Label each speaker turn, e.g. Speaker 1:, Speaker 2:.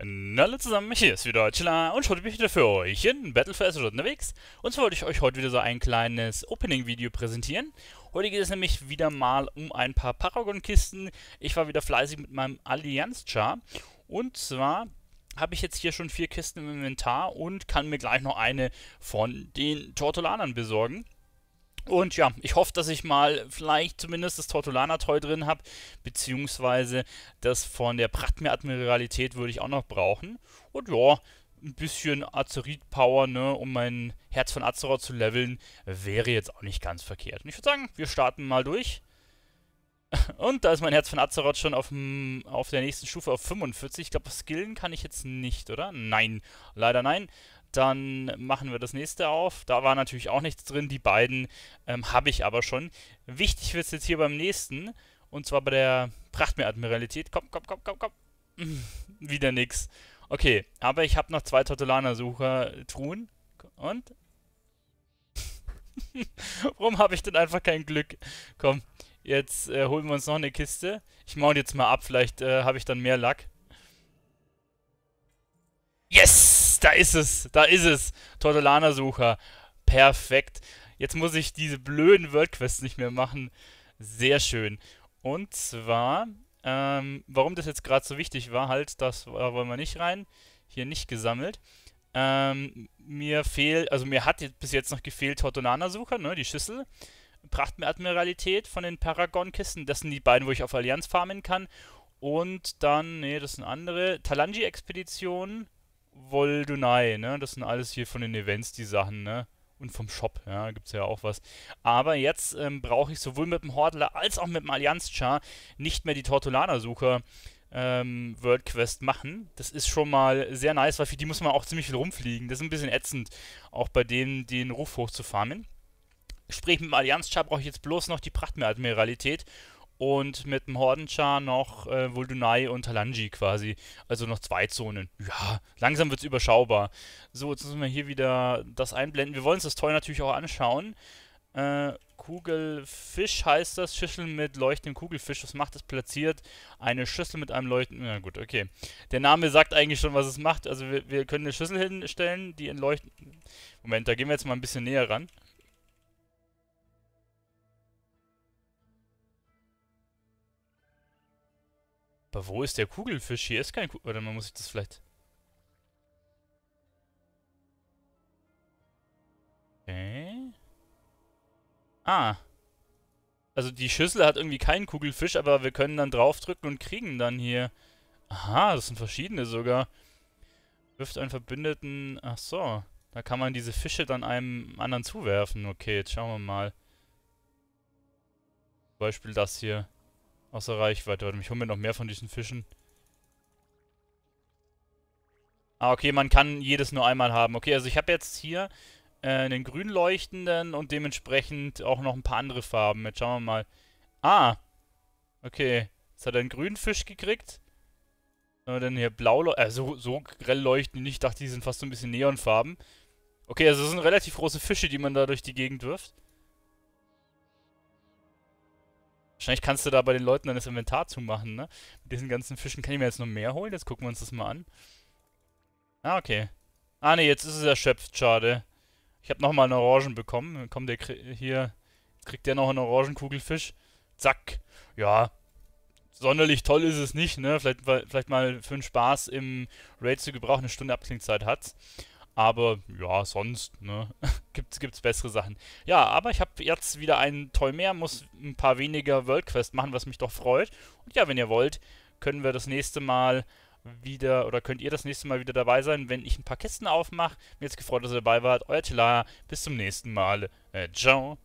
Speaker 1: Hallo zusammen, hier ist wieder Chilla und heute bin ich wieder für euch in Battle for Azeroth unterwegs. Und zwar wollte ich euch heute wieder so ein kleines Opening-Video präsentieren. Heute geht es nämlich wieder mal um ein paar Paragon-Kisten. Ich war wieder fleißig mit meinem Allianz-Char. Und zwar habe ich jetzt hier schon vier Kisten im Inventar und kann mir gleich noch eine von den Tortolanern besorgen. Und ja, ich hoffe, dass ich mal vielleicht zumindest das Tortolana-Toy drin habe, beziehungsweise das von der Pratmer-Admiralität würde ich auch noch brauchen. Und ja, ein bisschen Azerit-Power, ne, um mein Herz von Azeroth zu leveln, wäre jetzt auch nicht ganz verkehrt. Und ich würde sagen, wir starten mal durch. Und da ist mein Herz von Azeroth schon auf, auf der nächsten Stufe auf 45. Ich glaube, skillen kann ich jetzt nicht, oder? Nein, leider nein. Dann machen wir das nächste auf. Da war natürlich auch nichts drin. Die beiden ähm, habe ich aber schon. Wichtig wird es jetzt hier beim nächsten. Und zwar bei der Prachtmeer-Admiralität. Komm, komm, komm, komm, komm. Wieder nix. Okay, aber ich habe noch zwei Tortolana-Sucher-Truhen. Und? Warum habe ich denn einfach kein Glück? Komm, jetzt äh, holen wir uns noch eine Kiste. Ich mount jetzt mal ab, vielleicht äh, habe ich dann mehr Lack. Yes! da ist es, da ist es. Tortolana-Sucher. Perfekt. Jetzt muss ich diese blöden Worldquests nicht mehr machen. Sehr schön. Und zwar, ähm, warum das jetzt gerade so wichtig war, halt, das äh, wollen wir nicht rein. Hier nicht gesammelt. Ähm, mir fehlt, also mir hat jetzt bis jetzt noch gefehlt Tortonana-Sucher, ne, die Schüssel. Admiralität von den Paragon-Kisten, das sind die beiden, wo ich auf Allianz farmen kann. Und dann, ne, das sind andere. Talanji-Expedition, Voldunai, ne? Das sind alles hier von den Events die Sachen, ne? Und vom Shop, ja, gibt's ja auch was. Aber jetzt ähm, brauche ich sowohl mit dem Hordler als auch mit dem Allianz-Char nicht mehr die Tortolana-Sucher ähm, World Quest machen. Das ist schon mal sehr nice, weil für die muss man auch ziemlich viel rumfliegen. Das ist ein bisschen ätzend, auch bei denen den Ruf hochzufarmen. Sprich, mit dem Allianz-Char brauche ich jetzt bloß noch die Prachtmeer-Admiralität und mit dem Hordenchar noch äh, Voldunai und Talanji quasi. Also noch zwei Zonen. Ja, langsam wird es überschaubar. So, jetzt müssen wir hier wieder das einblenden. Wir wollen uns das Toy natürlich auch anschauen. Äh, Kugelfisch heißt das. Schüssel mit leuchtendem Kugelfisch. Was macht das Platziert eine Schüssel mit einem leuchtenden... Na gut, okay. Der Name sagt eigentlich schon, was es macht. Also wir, wir können eine Schüssel hinstellen, die in leuchtend... Moment, da gehen wir jetzt mal ein bisschen näher ran. Aber wo ist der Kugelfisch? Hier ist kein Kugelfisch. Oder man muss sich das vielleicht... Okay. Ah. Also die Schüssel hat irgendwie keinen Kugelfisch, aber wir können dann draufdrücken und kriegen dann hier... Aha, das sind verschiedene sogar. Wirft einen Verbündeten... Ach so. Da kann man diese Fische dann einem anderen zuwerfen. Okay, jetzt schauen wir mal. Zum Beispiel das hier außer Reichweite. Warte, ich hole mir noch mehr von diesen Fischen. Ah, okay, man kann jedes nur einmal haben. Okay, also ich habe jetzt hier äh, einen grün leuchtenden und dementsprechend auch noch ein paar andere Farben. Jetzt schauen wir mal. Ah, okay. Jetzt hat er einen grünen Fisch gekriegt. Wenn wir dann hier blau, äh, so, so grell leuchten Ich dachte, die sind fast so ein bisschen neonfarben. Okay, also das sind relativ große Fische, die man da durch die Gegend wirft. Wahrscheinlich kannst du da bei den Leuten dann das Inventar zumachen, ne? Mit diesen ganzen Fischen kann ich mir jetzt noch mehr holen. Jetzt gucken wir uns das mal an. Ah, okay. Ah, ne, jetzt ist es erschöpft. Schade. Ich habe nochmal einen Orangen bekommen. Komm, kommt der hier. Jetzt kriegt der noch einen Orangenkugelfisch. Zack. Ja. Sonderlich toll ist es nicht, ne? Vielleicht, vielleicht mal für den Spaß im Raid zu gebrauchen. Eine Stunde Abklingzeit hat's. Aber ja, sonst ne, gibt's, gibt's bessere Sachen. Ja, aber ich habe jetzt wieder einen Toll mehr, muss ein paar weniger World Quest machen, was mich doch freut. Und ja, wenn ihr wollt, können wir das nächste Mal wieder oder könnt ihr das nächste Mal wieder dabei sein, wenn ich ein paar Kisten aufmache. Mir jetzt gefreut, dass ihr dabei wart. Euer Telar, bis zum nächsten Mal. Äh, ciao.